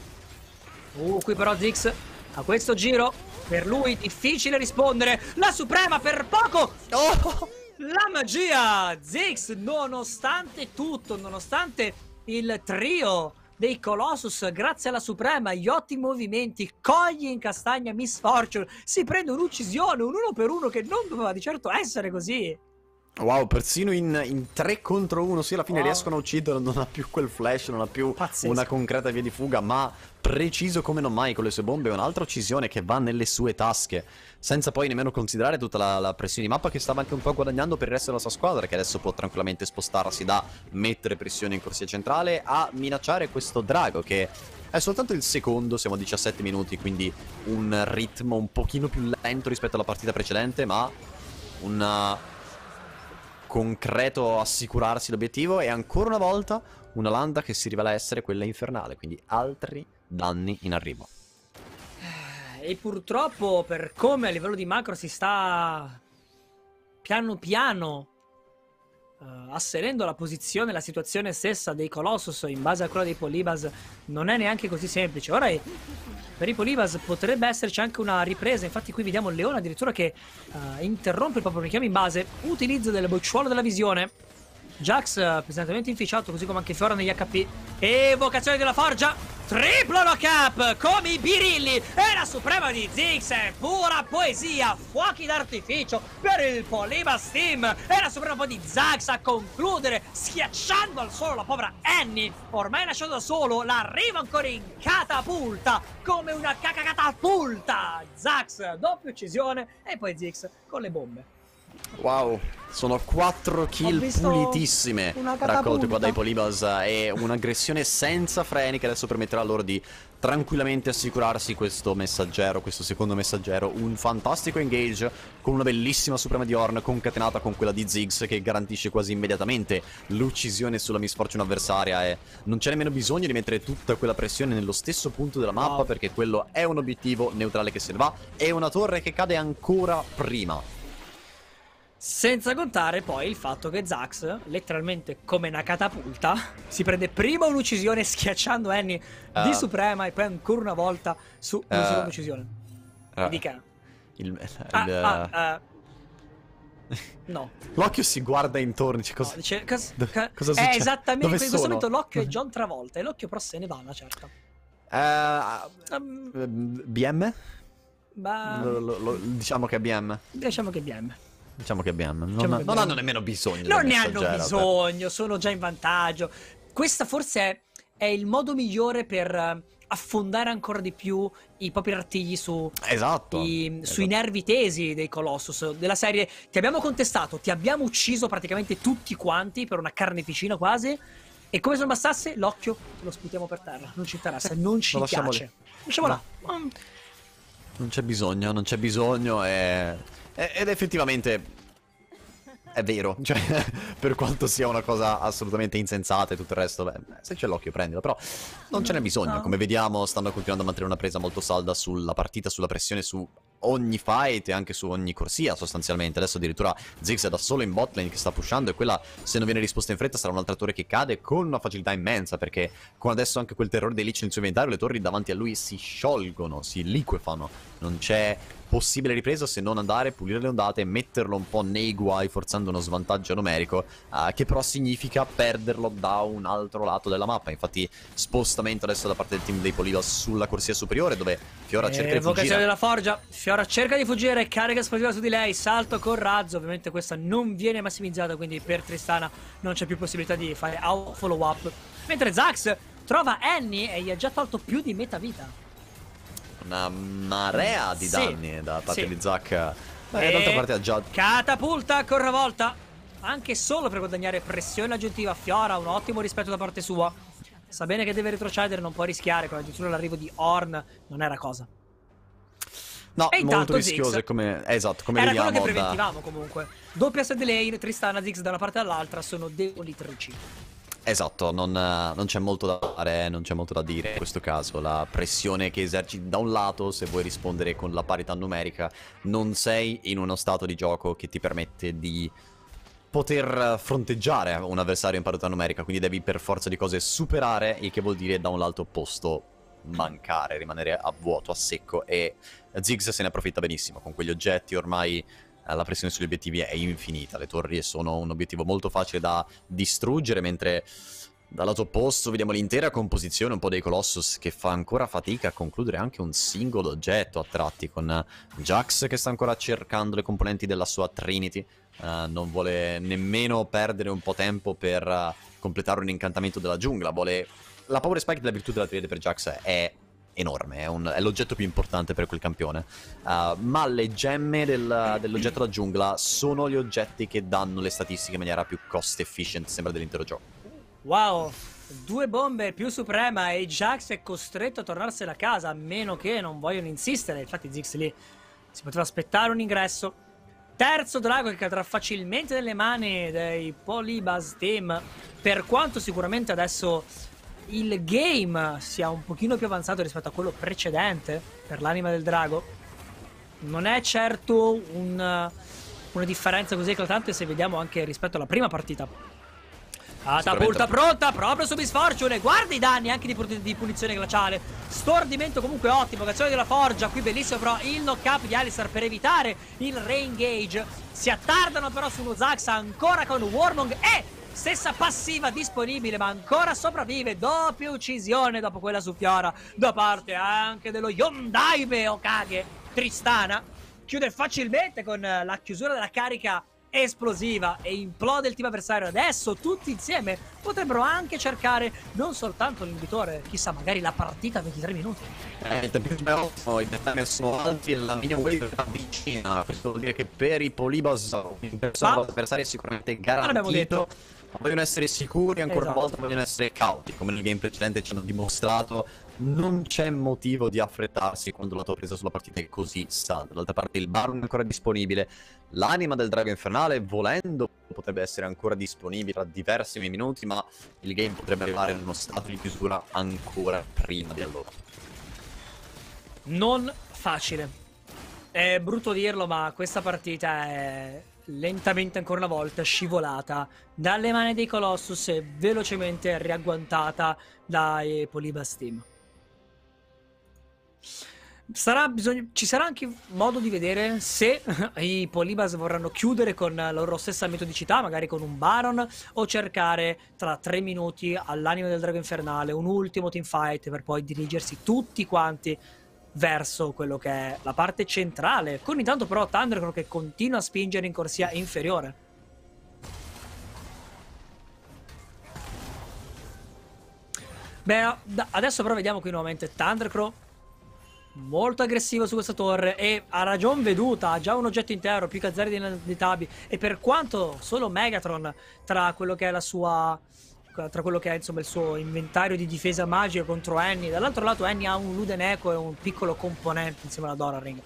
uh qui però Zix a questo giro per lui difficile rispondere la Suprema per poco oh la magia! Zix, nonostante tutto, nonostante il trio dei Colossus, grazie alla Suprema, gli ottimi movimenti, cogli in castagna Miss Fortune, si prende un'uccisione, un uno per uno che non doveva di certo essere così. Wow, persino in, in 3 contro 1, sì, alla fine wow. riescono a ucciderlo, non ha più quel flash, non ha più Pazzesco. una concreta via di fuga, ma preciso come non mai con le sue bombe, un'altra uccisione che va nelle sue tasche, senza poi nemmeno considerare tutta la, la, pressione di mappa che stava anche un po' guadagnando per il resto della sua squadra, che adesso può tranquillamente spostarsi da mettere pressione in corsia centrale a minacciare questo drago che è soltanto il secondo, siamo a 17 minuti, quindi un ritmo un pochino più lento rispetto alla partita precedente, ma una concreto assicurarsi l'obiettivo e ancora una volta una landa che si rivela essere quella infernale, quindi altri danni in arrivo. E purtroppo per come a livello di macro si sta piano piano uh, asserendo la posizione, la situazione stessa dei Colossus in base a quella dei Polibas non è neanche così semplice. Ora è per i Polivas potrebbe esserci anche una ripresa. Infatti, qui vediamo Leone addirittura che uh, interrompe il proprio richiamo in base. Utilizzo del bocciuolo della visione. Jax eh, pesantemente inficiato, così come anche Fiora negli HP. Evocazione della forgia. Triplo knock come i birilli e la suprema di Ziggs è pura poesia, fuochi d'artificio per il Polima Steam e la suprema di Zax a concludere schiacciando al suolo la povera Annie ormai lasciata da solo l'arrivo ancora in catapulta come una cacacatapulta Zax doppia uccisione e poi Ziggs con le bombe Wow, sono 4 kill pulitissime raccolte qua dai Polibas eh, e un'aggressione senza freni che adesso permetterà loro di tranquillamente assicurarsi questo messaggero, questo secondo messaggero, un fantastico engage con una bellissima Suprema di Horn concatenata con quella di Ziggs che garantisce quasi immediatamente l'uccisione sulla misfortuna avversaria e non c'è nemmeno bisogno di mettere tutta quella pressione nello stesso punto della mappa perché quello è un obiettivo neutrale che se ne va e una torre che cade ancora prima. Senza contare poi il fatto che Zax, letteralmente come una catapulta, si prende prima un'uccisione schiacciando Annie uh, di eh. Suprema e poi ancora una volta su uh, una eh. seconda Uh, eh. Dica. Il, ah, ah, il, ah, No. [LAUGHS] L'occhio si guarda intorno dice cosa, no, dice, cosa, ca cosa succede? È esattamente in questo momento l'occhio è John [LAUGHS] Travolta e l'occhio però se ne va una certa. Um, ehm. BM? Bah, lo, lo, lo, diciamo che è BM. Diciamo che è BM. Diciamo che abbiamo. Non, diciamo che non hanno nemmeno bisogno. Non ne hanno bisogno, per... sono già in vantaggio. Questa forse è, è il modo migliore per eh, affondare ancora di più i propri artigli su, esatto, i, esatto. sui nervi tesi dei Colossus della serie ti abbiamo contestato ti abbiamo ucciso praticamente tutti quanti per una carneficina quasi e come se non bastasse l'occhio lo sputiamo per terra non ci interessa eh, non ci lo piace lì. lasciamo là mm. non c'è bisogno non c'è bisogno e eh, ed effettivamente è vero, cioè, [LAUGHS] per quanto sia una cosa assolutamente insensata e tutto il resto, beh, se c'è l'occhio prendilo, però non ce n'è bisogno, come vediamo stanno continuando a mantenere una presa molto salda sulla partita, sulla pressione su ogni fight e anche su ogni corsia sostanzialmente, adesso addirittura Ziggs è da solo in botlane che sta pushando e quella se non viene risposta in fretta sarà un'altra torre che cade con una facilità immensa perché con adesso anche quel terrore dei Lich nel suo inventario le torri davanti a lui si sciolgono, si liquefano, non c'è possibile ripresa se non andare, pulire le ondate, metterlo un po' nei guai forzando uno svantaggio numerico eh, che però significa perderlo da un altro lato della mappa. Infatti spostamento adesso da parte del team dei Polidos sulla corsia superiore dove Fiora eh, cerca di fuggire. della forgia, Fiora cerca di fuggire, carica esplosiva su di lei, salto con razzo, ovviamente questa non viene massimizzata quindi per Tristana non c'è più possibilità di fare follow up. Mentre Zax trova Annie e gli ha già tolto più di metà vita una marea di danni da parte sì. di Zack. Beh, d'altra parte ha già... Catapulta ancora una volta. Anche solo per guadagnare pressione aggiuntiva. Fiora, un ottimo rispetto da parte sua. Sa bene che deve retrocedere, non può rischiare. Con addirittura l'arrivo di Horn non era cosa. No, e molto rischiose come... esatto, come Era vediamo quello che preventivamo da... comunque. Doppia side lane, Tristana, Ziggs da una parte all'altra sono debolitrici. Esatto, non, non, c'è molto da fare, non c'è molto da dire in questo caso. La pressione che eserciti da un lato, se vuoi rispondere con la parità numerica, non sei in uno stato di gioco che ti permette di poter fronteggiare un avversario in parità numerica, quindi devi per forza di cose superare, il che vuol dire da un lato opposto mancare, rimanere a vuoto, a secco e Ziggs se ne approfitta benissimo con quegli oggetti ormai la pressione sugli obiettivi è infinita. Le torri sono un obiettivo molto facile da distruggere, mentre dal lato opposto vediamo l'intera composizione un po' dei Colossus che fa ancora fatica a concludere anche un singolo oggetto a tratti con eh, Jax che sta ancora cercando le componenti della sua Trinity uh, non vuole nemmeno perdere un po' tempo per uh, completare un incantamento della giungla vuole... la Power Spike della virtù della triade per Jax è enorme, è, un, è, l'oggetto più importante per quel campione. Uh, ma le gemme del, dell'oggetto da giungla sono gli oggetti che danno le statistiche in maniera più cost efficient, sembra dell'intero gioco. Wow, due bombe più Suprema e Jax è costretto a tornarsela a casa, a meno che non vogliono insistere. Infatti Zix lì si poteva aspettare un ingresso. Terzo drago che cadrà facilmente nelle mani dei Polybuzz Team, per quanto sicuramente adesso il game sia un pochino più avanzato rispetto a quello precedente per l'anima del drago, non è certo un, una differenza così eclatante se vediamo anche rispetto alla prima partita. Ah, Catapulta pronta proprio su Miss Guarda i danni anche di, di, punizione glaciale. Stordimento comunque ottimo. Cazione della forgia. Qui bellissimo però il knock up di Alistar per evitare il reengage. Si attardano però su uno Zax ancora con Warmong e Stessa passiva disponibile, ma ancora sopravvive. Doppia uccisione dopo quella su Fiora. Da parte anche dello Yondaime Okage Tristana. Chiude facilmente con la chiusura della carica esplosiva e implode il team avversario. Adesso tutti insieme potrebbero anche cercare non soltanto l'invitore, chissà, magari la partita a 23 minuti. Eh, il tempo però i dettagli sono alti e la mia wave avvicina. Questo vuol dire che per i Polibos il avversario è sicuramente garantito vogliono essere sicuri, ancora esatto. una volta esatto. vogliono essere cauti, come nel game precedente ci hanno dimostrato. Non c'è motivo di affrettarsi quando la tua presa sulla partita è così salda. D'altra parte il Baron è ancora disponibile, l'anima del drago infernale, volendo, potrebbe essere ancora disponibile tra diversi minuti, ma il game potrebbe arrivare in uno stato di chiusura ancora prima di allora. Non facile. È brutto dirlo, ma questa partita è lentamente ancora una volta scivolata dalle mani dei Colossus e velocemente riagguantata dai eh, Team. Sarà bisogno... ci sarà anche modo di vedere se [LAUGHS] i Polybus vorranno chiudere con la loro stessa metodicità, magari con un Baron, o cercare tra tre minuti all'anima del drago infernale un ultimo teamfight per poi dirigersi tutti quanti verso quello che è la parte centrale. Con intanto però Thundercrow che continua a spingere in corsia inferiore. Beh, adesso però vediamo qui nuovamente Thundercrow molto aggressivo su questa torre e ha ragion veduta ha già un oggetto intero più che zero di, di Tabi e per quanto solo Megatron tra quello che è la sua tra quello che è insomma il suo inventario di difesa magica contro Annie. Dall'altro lato Annie ha un Luden Echo e un piccolo componente insieme alla Doraring.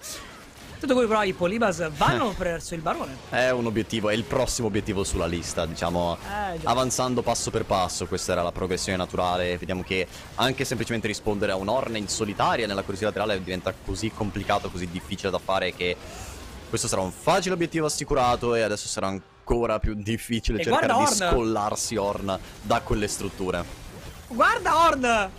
Tutto qui però i Polibas vanno eh. verso il barone. È un obiettivo, è il prossimo obiettivo sulla lista, diciamo, eh, avanzando passo per passo, questa era la progressione naturale, vediamo che anche semplicemente rispondere a un Orne in solitaria nella corsia laterale diventa così complicato, così difficile da fare che questo sarà un facile obiettivo assicurato e adesso sarà ancora ancora più difficile e cercare di Orn. scollarsi Orn da quelle strutture. Guarda Orn!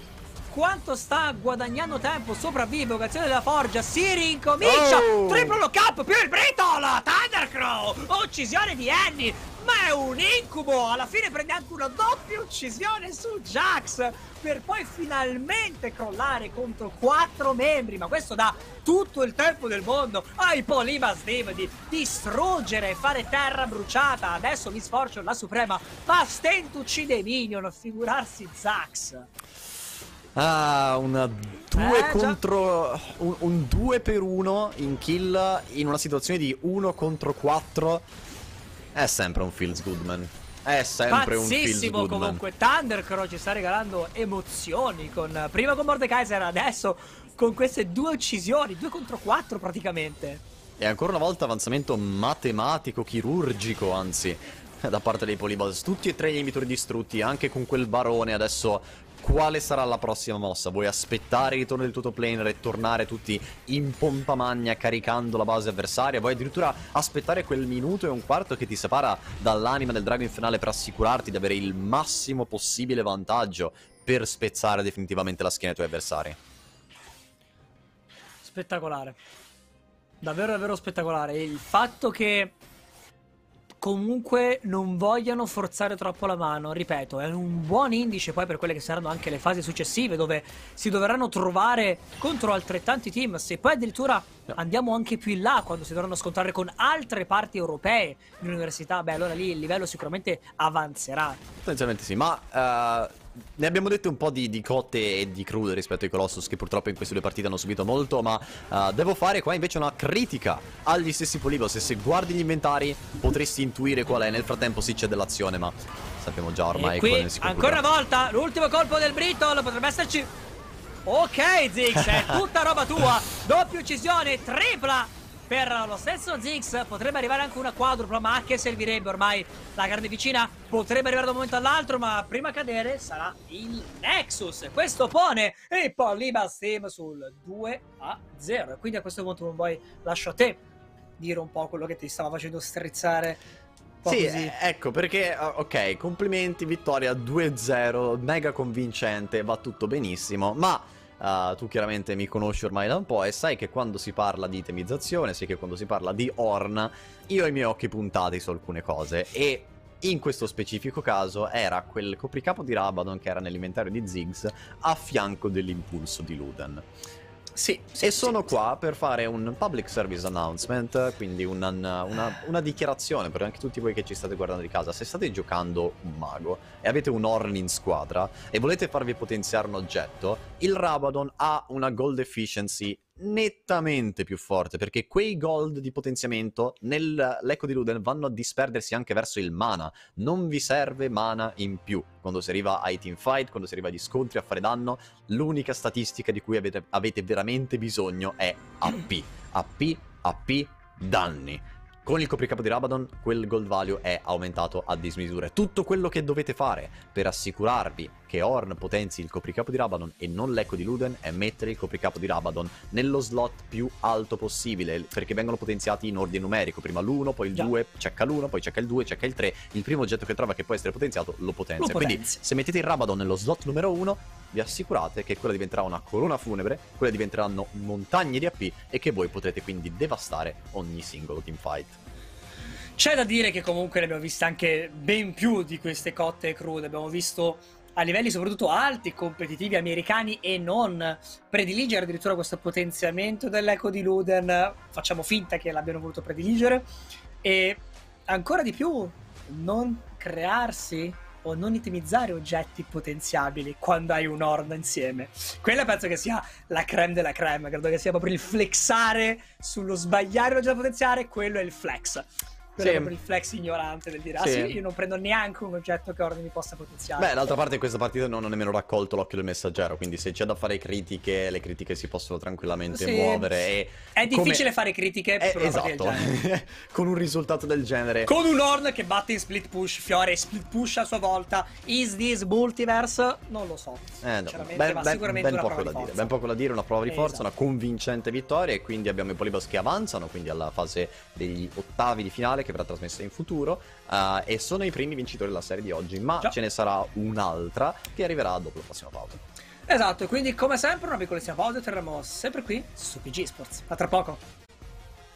quanto sta guadagnando tempo, sopravvive, vocazione della forgia, si rincomincia! Oh. Triplo lock up più il britola! Thundercrow! Uccisione di Annie! Ma è un incubo! Alla fine prende anche una doppia uccisione su Jax! Per poi finalmente crollare contro quattro membri, ma questo dà tutto il tempo del mondo ai Polybas Dev di distruggere e fare terra bruciata. Adesso mi sforzo la Suprema, ma stento uccide Minion, figurarsi Zax. Ah, una 2 eh, contro. Un, 2 per 1 in kill in una situazione di 1 contro 4. È sempre un Fields Goodman. È sempre un Fields Goodman. comunque. Thundercrow ci sta regalando emozioni. Con, prima con Mordekaiser, adesso con queste due uccisioni. 2 contro 4 praticamente. E ancora una volta avanzamento matematico, chirurgico anzi, da parte dei Polybuzz. Tutti e tre gli emitori distrutti, anche con quel barone adesso quale sarà la prossima mossa? Vuoi aspettare il ritorno del tuo top laner e tornare tutti in pompa magna caricando la base avversaria? Vuoi addirittura aspettare quel minuto e un quarto che ti separa dall'anima del drago infernale per assicurarti di avere il massimo possibile vantaggio per spezzare definitivamente la schiena dei tuoi avversari? Spettacolare. Davvero, davvero spettacolare. Il fatto che comunque non vogliano forzare troppo la mano, ripeto, è un buon indice poi per quelle che saranno anche le fasi successive dove si dovranno trovare contro altrettanti team, se poi addirittura no. andiamo anche più in là quando si dovranno scontrare con altre parti europee di università, beh allora lì il livello sicuramente avanzerà. Potenzialmente sì, ma... Uh ne abbiamo dette un po' di, di, cotte e di crude rispetto ai Colossus che purtroppo in queste due partite hanno subito molto ma uh, devo fare qua invece una critica agli stessi Polybos e se guardi gli inventari potresti intuire qual è nel frattempo sì c'è dell'azione ma sappiamo già ormai e qui, ancora una volta l'ultimo colpo del Brittle potrebbe esserci ok Ziggs [LAUGHS] è tutta roba tua doppia uccisione tripla per lo stesso Ziggs potrebbe arrivare anche una quadrupla ma a che servirebbe ormai la grande vicina potrebbe arrivare da un momento all'altro ma prima a cadere sarà il Nexus questo pone il Polyba Steam sul 2 a 0 e quindi a questo punto non vuoi lascio a te dire un po' quello che ti stava facendo strizzare sì, così. Eh, ecco perché, eh, ok, complimenti, vittoria 2-0, mega convincente, va tutto benissimo, ma Uh, tu chiaramente mi conosci ormai da un po' e sai che quando si parla di itemizzazione, sai che quando si parla di Orn, io ho i miei occhi puntati su alcune cose e in questo specifico caso era quel copricapo di Rabadon che era nell'inventario di Ziggs a fianco dell'impulso di Luden. Sì, sì, e sono sì, qua per fare un public service announcement, quindi una, una, una, dichiarazione per anche tutti voi che ci state guardando di casa. Se state giocando un mago e avete un Orn in squadra e volete farvi potenziare un oggetto, il Rabadon ha una gold efficiency nettamente più forte perché quei gold di potenziamento nell'Eco di Luden vanno a disperdersi anche verso il mana. Non vi serve mana in più quando si arriva ai team fight, quando si arriva agli scontri a fare danno. L'unica statistica di cui avete, avete veramente bisogno è AP. AP, AP, danni. Con il copricapo di Rabadon quel gold value è aumentato a dismisura. Tutto quello che dovete fare per assicurarvi che Horn potenzi il copricapo di Rabadon e non l'eco di Luden è mettere il copricapo di Rabadon nello slot più alto possibile, perché vengono potenziati in ordine numerico, prima l'1, poi il 2, checca l'1, poi checca il 2, checca il 3, il primo oggetto che trova che può essere potenziato lo potenzia. Lo Quindi se mettete il Rabadon nello slot numero 1, vi assicurate che quella diventerà una corona funebre, quelle diventeranno montagne di AP e che voi potrete quindi devastare ogni singolo teamfight. C'è da dire che comunque ne abbiamo viste anche ben più di queste cotte e crude, abbiamo visto a livelli soprattutto alti, competitivi americani e non, prediligere addirittura questo potenziamento dell'eco di Luden, facciamo finta che l'abbiano voluto prediligere, e ancora di più non crearsi o non itemizzare oggetti potenziabili quando hai un Horn insieme. Quella penso che sia la creme della creme, credo che sia proprio il flexare sullo sbagliare l'oggetto potenziare, quello è il flex sì. è il flex ignorante del dire, ah sì. io non prendo neanche un oggetto che ordini mi possa potenziare. Beh, d'altra parte in questa partita non ho nemmeno raccolto l'occhio del messaggero, quindi se c'è da fare critiche, le critiche si possono tranquillamente sì. muovere. E è come... difficile fare critiche è, eh, esatto. [LAUGHS] con un risultato del genere. Con un Horn che batte in split push, Fiore split push a sua volta. Is this multiverse? Non lo so. Eh, no. ben, ben, sicuramente ben poco da di dire. Ben poco da dire, una prova di esatto. forza, una convincente vittoria e quindi abbiamo i polibus che avanzano, quindi alla fase degli ottavi di finale che verrà trasmessa in futuro. Uh, e sono i primi vincitori della serie di oggi, ma Ciao. ce ne sarà un'altra che arriverà dopo la prossima pausa. Esatto, quindi come sempre una piccolissima pausa e torneremo sempre qui su PG Sports. A tra poco.